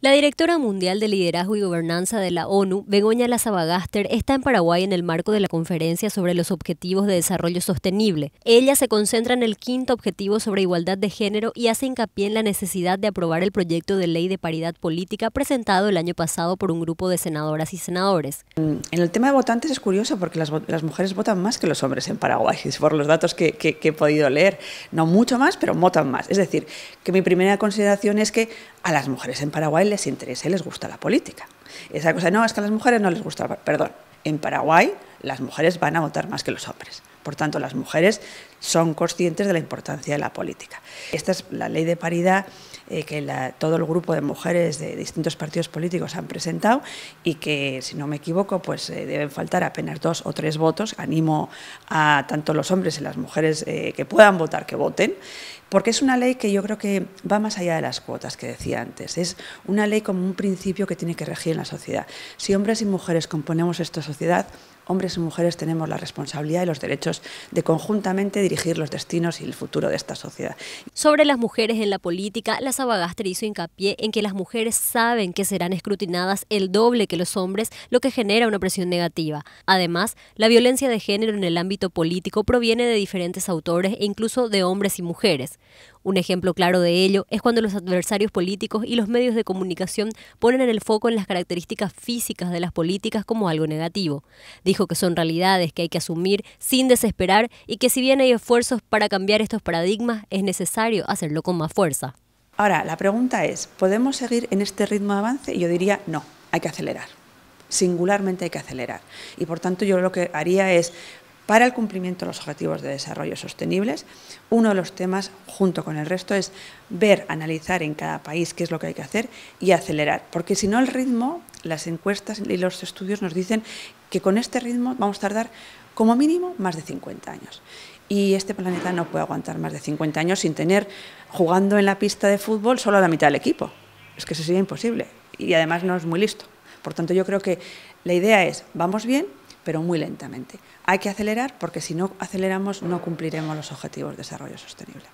La directora mundial de liderazgo y gobernanza de la ONU, Begoña Lazabagaster, está en Paraguay en el marco de la conferencia sobre los objetivos de desarrollo sostenible. Ella se concentra en el quinto objetivo sobre igualdad de género y hace hincapié en la necesidad de aprobar el proyecto de ley de paridad política presentado el año pasado por un grupo de senadoras y senadores. Mm, en el tema de votantes es curioso porque las, mujeres votan más que los hombres en Paraguay, por los datos que, que he podido leer. No mucho más, pero votan más. Es decir, que mi primera consideración es que a las mujeres en Paraguay les interesa y les gusta la política. Esa cosa, no, es que a las mujeres no les gusta, perdón, en Paraguay las mujeres van a votar más que los hombres. Por tanto, las mujeres son conscientes de la importancia de la política. Esta es la ley de paridad eh, que todo el grupo de mujeres de distintos partidos políticos han presentado y que, si no me equivoco, pues eh, deben faltar apenas dos o tres votos. Animo a tanto los hombres y las mujeres eh, que puedan votar que voten porque es una ley que yo creo que va más allá de las cuotas que decía antes. Es una ley como un principio que tiene que regir en la sociedad. Si hombres y mujeres componemos esta sociedad, hombres y mujeres tenemos la responsabilidad y los derechos de conjuntamente dirigir los destinos y el futuro de esta sociedad. Sobre las mujeres en la política, la Sabagastre hizo hincapié en que las mujeres saben que serán escrutinadas el doble que los hombres, lo que genera una presión negativa. Además, la violencia de género en el ámbito político proviene de diferentes autores e incluso de hombres y mujeres. Un ejemplo claro de ello es cuando los adversarios políticos y los medios de comunicación ponen en el foco en las características físicas de las políticas como algo negativo. Dijo que son realidades que hay que asumir sin desesperar y que si bien hay esfuerzos para cambiar estos paradigmas, es necesario hacerlo con más fuerza. Ahora, la pregunta es, ¿podemos seguir en este ritmo de avance? Y yo diría, no, hay que acelerar. Singularmente hay que acelerar. Y por tanto yo lo que haría es para el cumplimiento de los objetivos de desarrollo sostenibles. Uno de los temas, junto con el resto, es ver, analizar en cada país qué es lo que hay que hacer y acelerar, porque si no el ritmo, las encuestas y los estudios nos dicen que con este ritmo vamos a tardar como mínimo más de 50 años. Y este planeta no puede aguantar más de 50 años sin tener jugando en la pista de fútbol solo a la mitad del equipo. Es que eso sería imposible y además no es muy listo. Por tanto, yo creo que la idea es, vamos bien, pero muy lentamente. Hay que acelerar porque si no aceleramos no cumpliremos los objetivos de desarrollo sostenible.